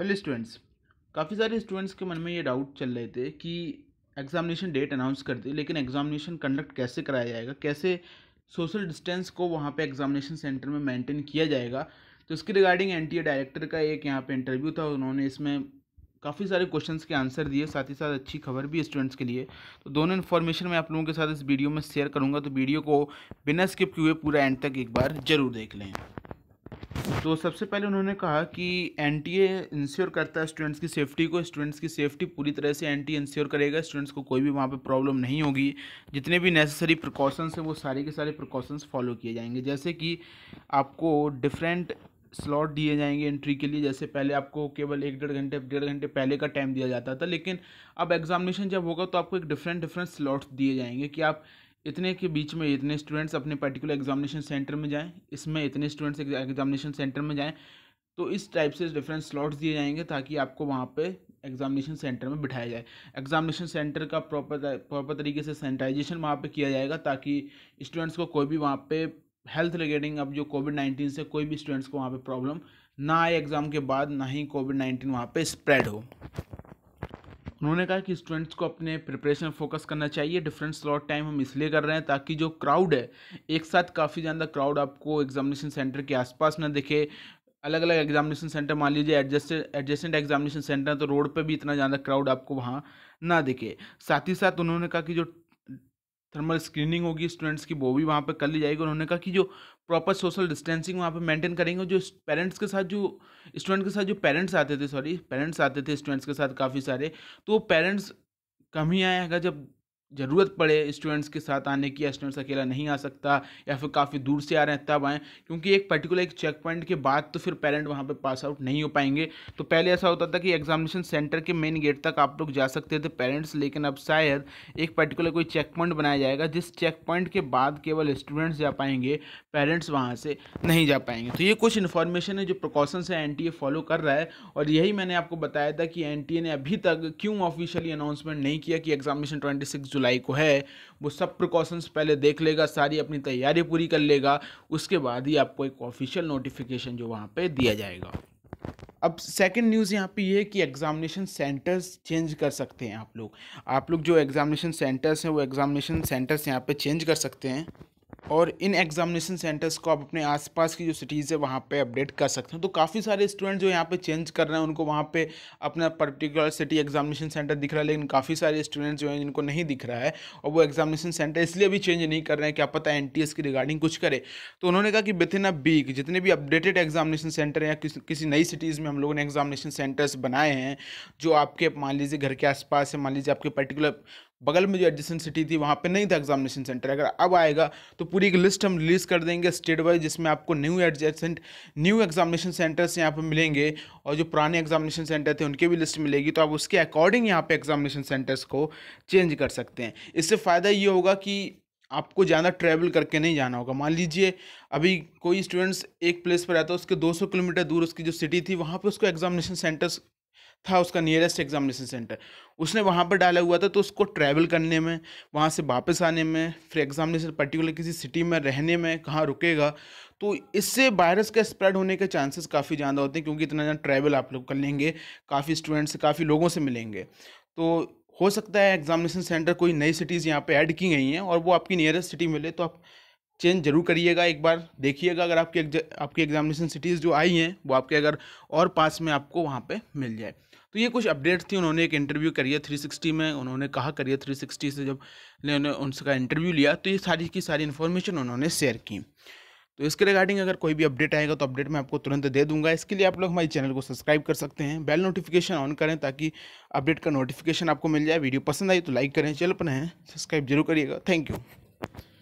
hello students काफ़ी सारे students के मन में ये डाउट चल रहे थे कि एग्जामिनेशन डेट अनाउंस कर दी लेकिन एग्जामिनेशन कंडक्ट कैसे कराया जाएगा कैसे सोशल डिस्टेंस को वहाँ पे एग्जामिनेशन सेंटर में मेंटेन किया जाएगा तो इसके रिगार्डिंग एन डायरेक्टर का एक यहाँ पे इंटरव्यू था उन्होंने इसमें काफ़ी सारे क्वेश्चन के आंसर दिए साथ ही साथ अच्छी खबर भी स्टूडेंट्स के लिए तो दोनों इन्फॉर्मेशन मैं आप लोगों के साथ इस वीडियो में शेयर करूँगा तो वीडियो को बिना स्किप किए पूरा एंड तक एक बार जरूर देख लें तो सबसे पहले उन्होंने कहा कि एन टी इंश्योर करता है स्टूडेंट्स की सेफ्टी को स्टूडेंट्स की सेफ्टी पूरी तरह से एन टी इंश्योर करेगा स्टूडेंट्स को कोई भी वहाँ पे प्रॉब्लम नहीं होगी जितने भी नेसेसरी प्रिकॉशंस हैं वो सारे के सारे प्रिकॉशंस फॉलो किए जाएंगे जैसे कि आपको डिफरेंट स्लॉट दिए जाएंगे एंट्री के लिए जैसे पहले आपको केवल एक डेढ़ घंटे डेढ़ घंटे पहले का टाइम दिया जाता था लेकिन अब एग्जामिनेशन जब होगा तो आपको एक डिफरेंट डिफरेंट स्लॉट्स दिए जाएंगे कि आप इतने के बीच में इतने स्टूडेंट्स अपने पर्टिकुलर एग्जामिनेशन सेंटर में जाएं इसमें इतने स्टूडेंट्स एग्जामिनेशन सेंटर में जाएं तो इस टाइप से डिफरेंट स्लॉट्स दिए जाएंगे ताकि आपको वहाँ पे एग्जामिनेशन सेंटर में बिठाया जाए एग्जामिनेशन सेंटर का प्रॉपर प्रॉपर तरीके से सैनिटाइजेशन वहाँ पे किया जाएगा ताकि स्टूडेंट्स को कोई भी वहाँ पे हेल्थ रिलेटिंग अब जो कोविड नाइन्टीन से कोई भी स्टूडेंट्स को वहाँ पे प्रॉब्लम ना आए एग्ज़ाम के बाद ना ही कोविड नाइन्टीन वहाँ पर स्प्रेड हो उन्होंने कहा कि स्टूडेंट्स को अपने प्रिपरेशन फोकस करना चाहिए डिफरेंट स्लॉट टाइम हम इसलिए कर रहे हैं ताकि जो क्राउड है एक साथ काफ़ी ज़्यादा क्राउड आपको एग्जामिनेशन सेंटर के आसपास ना दिखे अलग अलग एग्जामिनेशन सेंटर मान लीजिए एडजस्टेड एडजस्टेंट एग्जामिनेशन सेंटर तो रोड पे भी इतना ज़्यादा क्राउड आपको वहाँ ना दिखे साथ ही साथ उन्होंने कहा कि जो थर्मल स्क्रीनिंग होगी स्टूडेंट्स की वो भी वहाँ पर कर ली जाएगी उन्होंने कहा कि जो प्रॉपर सोशल डिस्टेंसिंग वहाँ पे मेंटेन करेंगे जो पेरेंट्स के साथ जो स्टूडेंट के साथ जो पेरेंट्स आते थे सॉरी पेरेंट्स आते थे स्टूडेंट्स के साथ काफ़ी सारे तो पेरेंट्स कम ही आएगा जब ज़रूरत पड़े स्टूडेंट्स के साथ आने की स्टूडेंट्स अकेला नहीं आ सकता या फिर काफ़ी दूर से आ रहे हैं तब आएँ क्योंकि एक पर्टिकुलर एक चेक पॉइंट के बाद तो फिर पेरेंट वहाँ पे पास आउट नहीं हो पाएंगे तो पहले ऐसा होता था कि एग्जामिनेशन सेंटर के मेन गेट तक आप लोग जा सकते थे पेरेंट्स लेकिन अब शायद एक पर्टिकुलर कोई चेक पॉइंट बनाया जाएगा जिस चेक पॉइंट के बाद केवल स्टूडेंट्स जा पाएंगे पेरेंट्स वहाँ से नहीं जा पाएंगे तो ये कुछ इन्फॉर्मेशन है जो प्रिकॉशंस है एन फॉलो कर रहा है और यही मैंने आपको बताया था कि एन ने अभी तक क्यों ऑफिशियली अनाउंसमेंट नहीं किया कि एग्जामिनेशन ट्वेंटी जुलाई को है वो सब प्रिकॉशंस पहले देख लेगा सारी अपनी तैयारी पूरी कर लेगा उसके बाद ही आपको एक ऑफिशियल नोटिफिकेशन जो वहाँ पर दिया जाएगा अब सेकंड न्यूज़ यहाँ पे ये है कि एग्जामिनेशन सेंटर्स चेंज कर सकते हैं आप लोग आप लोग जो एग्जामिनेशन सेंटर्स हैं वो एग्जामिनेशन सेंटर्स यहाँ पे चेंज कर सकते हैं और इन एग्जामिनेशन सेंटर्स को आप अपने आसपास की जो सिटीज़ है वहाँ पे अपडेट कर सकते हैं तो काफ़ी सारे स्टूडेंट जो यहाँ पे चेंज कर रहे हैं उनको वहाँ पे अपना पर्टिकुलर सिटी एग्जामिनेशन सेंटर दिख रहा है लेकिन काफ़ी सारे स्टूडेंट्स जो हैं जिनको नहीं दिख रहा है और वो एग्जामिनेशन सेंटर इसलिए भी चेंज नहीं कर रहे हैं क्या पता एन की रिगार्डिंग कुछ करे तो उन्होंने कहा कि विथ इन अ वीक जितने भी अपडेटेड एग्जामिनेशन सेंटर या किसी नई सिटीज़ में हम लोगों ने एग्जामिनेशन सेंटर्स बनाए हैं जो आपके मान लीजिए घर के आसपास है मान लीजिए आपके पर्टिकुलर बगल में जो एडजस्टेंट सिटी थी वहाँ पे नहीं था एग्जामिनेशन सेंटर अगर अब आएगा तो पूरी एक लिस्ट हम रिलीज कर देंगे स्टेट वाइज जिसमें आपको new adjacent new examination centres यहाँ पे मिलेंगे और जो पुराने एग्जामिनेशन सेंटर थे उनकी भी लिस्ट मिलेगी तो आप उसके अकॉर्डिंग यहाँ पे एग्जामिनेशन सेंटर्स को चेंज कर सकते हैं इससे फ़ायदा ये होगा कि आपको ज़्यादा ट्रैवल करके नहीं जाना होगा मान लीजिए अभी कोई स्टूडेंट्स एक प्लेस पर रहता है उसके 200 किलोमीटर दूर उसकी जो सिटी थी वहाँ पे उसको एग्जामिनेशन सेंटर्स था उसका नियरेस्ट एग्जामिनेशन सेंटर उसने वहाँ पर डाला हुआ था तो उसको ट्रैवल करने में वहाँ से वापस आने में फिर एग्जामिनेशन पर्टिकुलर किसी सिटी में रहने में कहाँ रुकेगा तो इससे वायरस का स्प्रेड होने के चांसेस काफ़ी ज़्यादा होते हैं क्योंकि इतना ज़्यादा ट्रैवल आप लोग कर लेंगे काफ़ी स्टूडेंट्स से काफ़ी लोगों से मिलेंगे तो हो सकता है एग्जामिनेशन सेंटर कोई नई सिटीज़ यहाँ पर ऐड की गई हैं और वो आपकी नियरेस्ट सिटी मिले तो आप चेंज जरूर करिएगा एक बार देखिएगा अगर आपके आपकी एग्जामिनेशन सिटीज़ जो आई हैं वो आपके अगर और पास में आपको वहाँ पे मिल जाए तो ये कुछ अपडेट्स थी उन्होंने एक इंटरव्यू करिए 360 में उन्होंने कहा करिए 360 से जब उन्होंने उनका इंटरव्यू लिया तो ये सारी की सारी इन्फॉर्मेशन उन्होंने शेयर की तो इसके रिगार्डिंग अगर कोई भी अपडेट आएगा तो अपडेट मैं आपको तुरंत दे दूंगा इसके लिए आप लोग हमारे चैनल को सब्सक्राइब कर सकते हैं बेल नोटिफिकेशन ऑन करें ताकि अपडेट का नोटिफिकेशन आपको मिल जाए वीडियो पसंद आई तो लाइक करें चैनल पर हैं सब्सक्राइब जरूर करिएगा थैंक यू